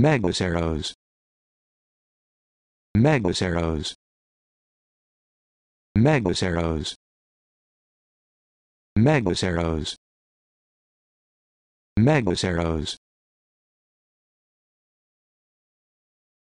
Megaceros. Megaceros. Megaceros. Megaceros. Megaceros.